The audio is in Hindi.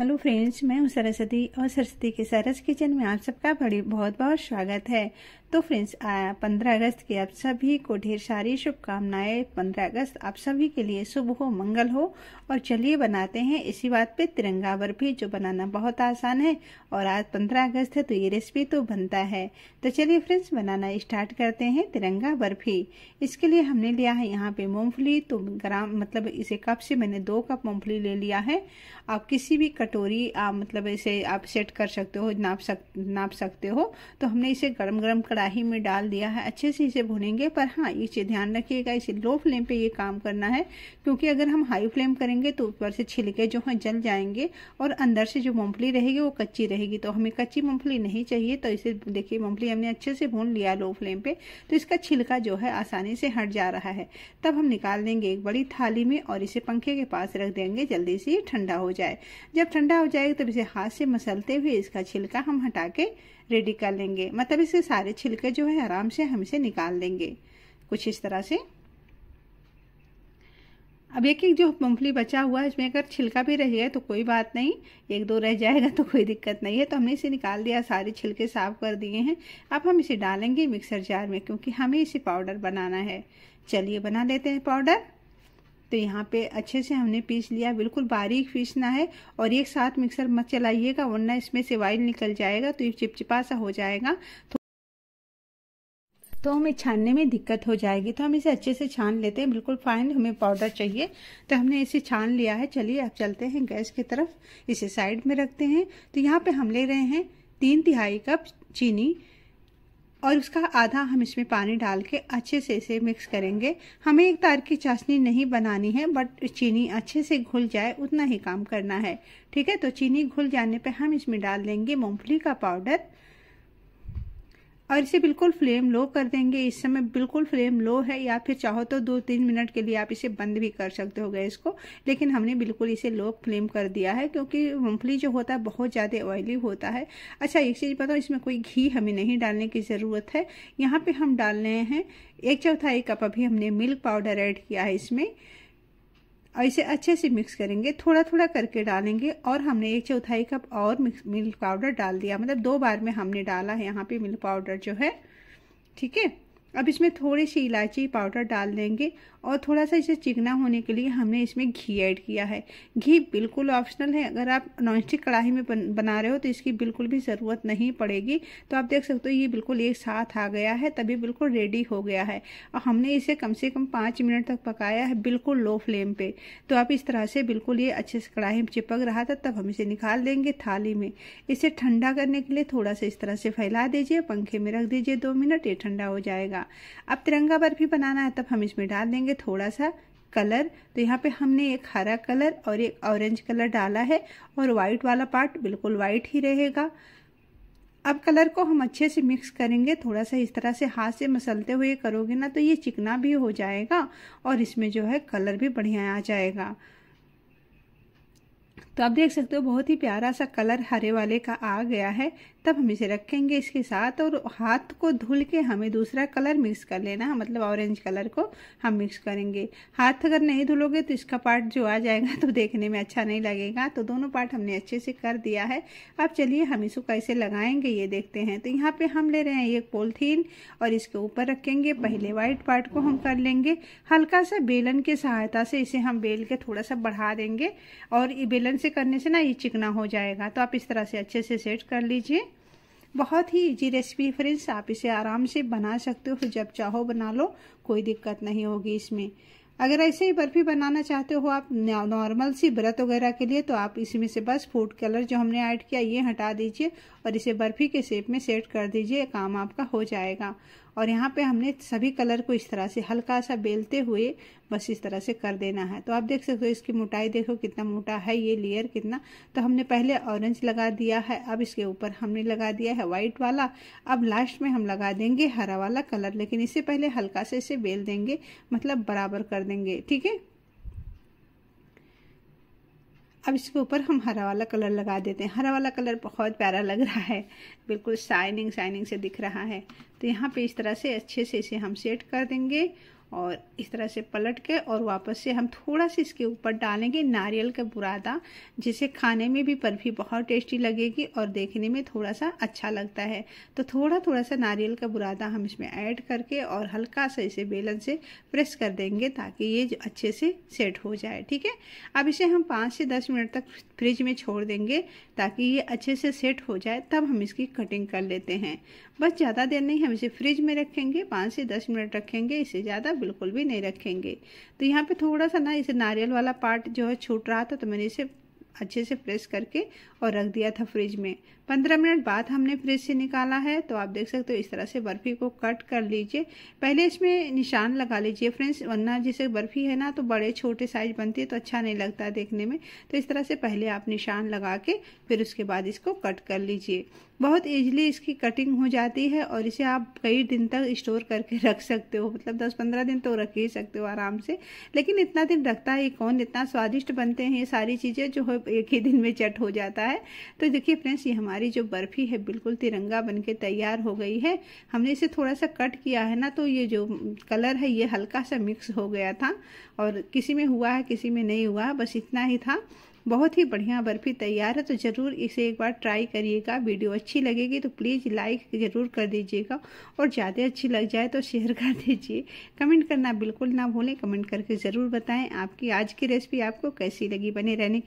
हेलो फ्रेंड्स मैं हूँ सरस्वती और सरस्वती के सरस किचन में आप सबका बड़ी बहुत बहुत स्वागत है तो फ्रेंड्स पंद्रह अगस्त की आप सभी को ढेर सारी शुभकामनाएं पंद्रह अगस्त आप सभी के लिए शुभ हो मंगल हो और चलिए बनाते हैं इसी बात पे तिरंगा बर्फी जो बनाना बहुत आसान है और आज पंद्रह अगस्त है तो ये रेसिपी तो बनता है तो चलिए फ्रेंड्स बनाना स्टार्ट करते हैं तिरंगा बर्फी इसके लिए हमने लिया है यहाँ पे मूँगफली तो ग्राम मतलब इसे कप से मैंने दो कप मूँगफली ले लिया है आप किसी भी कटोरी आप मतलब इसे आप सेट कर सकते हो नाप सक नाप सकते हो तो हमने इसे गरम गरम कढ़ाई में डाल दिया है अच्छे से इसे भुनेंगे पर हाँ इसे ध्यान रखिएगा इसे लो फ्लेम पे ये काम करना है क्योंकि अगर हम हाई फ्लेम करेंगे तो ऊपर से छिलके जो हैं जल जाएंगे और अंदर से जो मूँगफली रहेगी वो कच्ची रहेगी तो हमें कच्ची मूँगफली नहीं चाहिए तो इसे देखिए मूँगफली हमने अच्छे से भून लिया लो फ्लेम पे तो इसका छिलका जो है आसानी से हट जा रहा है तब हम निकाल देंगे एक बड़ी थाली में और इसे पंखे के पास रख देंगे जल्दी से ये ठंडा हो जाए जब ठंडा हो जाएगा तब इसे हाथ से मसलते हुए इसका छिलका हम हटा के रेडी कर लेंगे मतलब इसके सारे छिलके जो है आराम से हम इसे निकाल लेंगे कुछ इस तरह से अब एक एक जो मूँगफली बचा हुआ है इसमें अगर छिलका भी रह जाए तो कोई बात नहीं एक दो रह जाएगा तो कोई दिक्कत नहीं है तो हमने इसे निकाल दिया सारे छिलके साफ कर दिए हैं अब हम इसे डालेंगे मिक्सर जार में क्योंकि हमें इसे पाउडर बनाना है चलिए बना लेते हैं पाउडर तो यहाँ पे अच्छे से हमने पीस लिया बिल्कुल बारीक पीसना है और एक साथ मिक्सर मत चलाइएगा वरना इसमें से वाइल निकल जाएगा तो ये चिपचिपा सा हो जाएगा तो हमें छानने में दिक्कत हो जाएगी तो हम इसे अच्छे से छान लेते हैं बिल्कुल फाइन हमें पाउडर चाहिए तो हमने इसे छान लिया है चलिए अब चलते हैं गैस की तरफ इसे साइड में रखते हैं तो यहाँ पे हम ले रहे हैं तीन तिहाई कप चीनी और उसका आधा हम इसमें पानी डाल के अच्छे से इसे मिक्स करेंगे हमें एक तार की चाशनी नहीं बनानी है बट चीनी अच्छे से घुल जाए उतना ही काम करना है ठीक है तो चीनी घुल जाने पे हम इसमें डाल देंगे मूंगफली का पाउडर और इसे बिल्कुल फ्लेम लो कर देंगे इस समय बिल्कुल फ्लेम लो है या फिर चाहो तो दो तीन मिनट के लिए आप इसे बंद भी कर सकते हो गैस को लेकिन हमने बिल्कुल इसे लो फ्लेम कर दिया है क्योंकि मूंगफली जो होता है बहुत ज़्यादा ऑयली होता है अच्छा एक चीज़ बताओ इसमें कोई घी हमें नहीं डालने की ज़रूरत है यहाँ पर हम डाल रहे हैं एक चौथाई कप अभी हमने मिल्क पाउडर ऐड किया है इसमें और इसे अच्छे से मिक्स करेंगे थोड़ा थोड़ा करके डालेंगे और हमने एक चौथाई कप और मिल्क पाउडर डाल दिया मतलब दो बार में हमने डाला है यहाँ पे मिल्क पाउडर जो है ठीक है अब इसमें थोड़ी सी इलायची पाउडर डाल देंगे और थोड़ा सा इसे चिकना होने के लिए हमने इसमें घी ऐड किया है घी बिल्कुल ऑप्शनल है अगर आप नॉनस्टिक कढ़ाई में बन, बना रहे हो तो इसकी बिल्कुल भी ज़रूरत नहीं पड़ेगी तो आप देख सकते हो ये बिल्कुल एक साथ आ गया है तभी बिल्कुल रेडी हो गया है और हमने इसे कम से कम पाँच मिनट तक पकाया है बिल्कुल लो फ्लेम पर तो आप इस तरह से बिल्कुल ये अच्छे से कढ़ाई में चिपक रहा था तब हम इसे निकाल देंगे थाली में इसे ठंडा करने के लिए थोड़ा सा इस तरह से फैला दीजिए पंखे में रख दीजिए दो मिनट ये ठंडा हो जाएगा बनेगा अब तिरंगा बर्फी बनाना है तब हम इसमें डाल देंगे थोड़ा सा कलर तो यहाँ पे हमने एक हरा कलर और एक ऑरेंज कलर डाला है और वाइट वाला पार्ट बिल्कुल वाइट ही रहेगा अब कलर को हम अच्छे से मिक्स करेंगे थोड़ा सा इस तरह से हाथ से मसलते हुए करोगे ना तो ये चिकना भी हो जाएगा और इसमें जो है कलर भी बढ़िया आ जाएगा तो आप देख सकते हो बहुत ही प्यारा सा कलर हरे वाले का आ गया है तब हम इसे रखेंगे इसके साथ और हाथ को धुल के हमें दूसरा कलर मिक्स कर लेना मतलब ऑरेंज कलर को हम मिक्स करेंगे हाथ अगर नहीं धुलोगे तो इसका पार्ट जो आ जाएगा तो देखने में अच्छा नहीं लगेगा तो दोनों पार्ट हमने अच्छे से कर दिया है अब चलिए हम इसको कैसे लगाएंगे ये देखते हैं तो यहाँ पे हम ले रहे हैं एक पोलथीन और इसके ऊपर रखेंगे पहले व्हाइट पार्ट को हम कर लेंगे हल्का सा बेलन की सहायता से इसे हम बेल के थोड़ा सा बढ़ा देंगे और ये बेलन से करने से ना ये चिकना हो जाएगा तो आप इस तरह से अच्छे से सेट कर लीजिए बहुत ही इजी रेसिपी फ्रेंड्स आप इसे आराम से बना सकते हो जब चाहो बना लो कोई दिक्कत नहीं होगी इसमें अगर ऐसे ही बर्फी बनाना चाहते हो आप नॉर्मल सी व्रत वगैरह के लिए तो आप इसमें से बस फूड कलर जो हमने ऐड किया ये हटा दीजिए और इसे बर्फी के शेप में सेट कर दीजिए काम आपका हो जाएगा और यहाँ पे हमने सभी कलर को इस तरह से हल्का सा बेलते हुए बस इस तरह से कर देना है तो आप देख सकते हो इसकी मोटाई देखो कितना मोटा है ये लेयर कितना तो हमने पहले ऑरेंज लगा दिया है अब इसके ऊपर हमने लगा दिया है वाइट वाला अब लास्ट में हम लगा देंगे हरा वाला कलर लेकिन इससे पहले हल्का से इसे बेल देंगे मतलब बराबर कर देंगे ठीक है अब इसके ऊपर हम हरा वाला कलर लगा देते हैं हरा वाला कलर बहुत प्यारा लग रहा है बिल्कुल शाइनिंग शाइनिंग से दिख रहा है तो यहाँ पे इस तरह से अच्छे से इसे हम सेट कर देंगे और इस तरह से पलट के और वापस से हम थोड़ा सा इसके ऊपर डालेंगे नारियल का बुरादा जिसे खाने में भी पर भी बहुत टेस्टी लगेगी और देखने में थोड़ा सा अच्छा लगता है तो थोड़ा थोड़ा सा नारियल का बुरादा हम इसमें ऐड करके और हल्का सा इसे बेलन से प्रेस कर देंगे ताकि ये जो अच्छे से सेट हो जाए ठीक है अब इसे हम पाँच से दस मिनट तक फ्रिज में छोड़ देंगे ताकि ये अच्छे से सेट हो जाए तब हम इसकी कटिंग कर लेते हैं बस ज़्यादा देर नहीं हम इसे फ्रिज में रखेंगे पाँच से दस मिनट रखेंगे इसे ज़्यादा बिल्कुल भी नहीं रखेंगे तो यहाँ पे थोड़ा सा ना इसे नारियल वाला पार्ट जो है छूट रहा था तो मैंने इसे अच्छे से प्रेस करके और रख दिया था फ्रिज में पंद्रह मिनट बाद हमने फ्रिज से निकाला है तो आप देख सकते हो इस तरह से बर्फ़ी को कट कर लीजिए पहले इसमें निशान लगा लीजिए फ्रेंड्स वरना जैसे बर्फ़ी है ना तो बड़े छोटे साइज बनती है तो अच्छा नहीं लगता देखने में तो इस तरह से पहले आप निशान लगा के फिर उसके बाद इसको कट कर लीजिए बहुत ईजिली इसकी कटिंग हो जाती है और इसे आप कई दिन तक स्टोर करके रख सकते हो मतलब 10-15 दिन तो रख ही सकते हो आराम से लेकिन इतना दिन रखता है ये कौन इतना स्वादिष्ट बनते हैं ये सारी चीज़ें जो एक ही दिन में चट हो जाता है तो देखिए फ्रेंड्स ये हमारी जो बर्फ़ी है बिल्कुल तिरंगा बन के तैयार हो गई है हमने इसे थोड़ा सा कट किया है ना तो ये जो कलर है ये हल्का सा मिक्स हो गया था और किसी में हुआ है किसी में नहीं हुआ बस इतना ही था बहुत ही बढ़िया बर्फ़ी तैयार है तो ज़रूर इसे एक बार ट्राई करिएगा वीडियो अच्छी लगेगी तो प्लीज़ लाइक ज़रूर कर दीजिएगा और ज़्यादा अच्छी लग जाए तो शेयर कर दीजिए कमेंट करना बिल्कुल ना भूलें कमेंट करके ज़रूर बताएं आपकी आज की रेसिपी आपको कैसी लगी बने रहने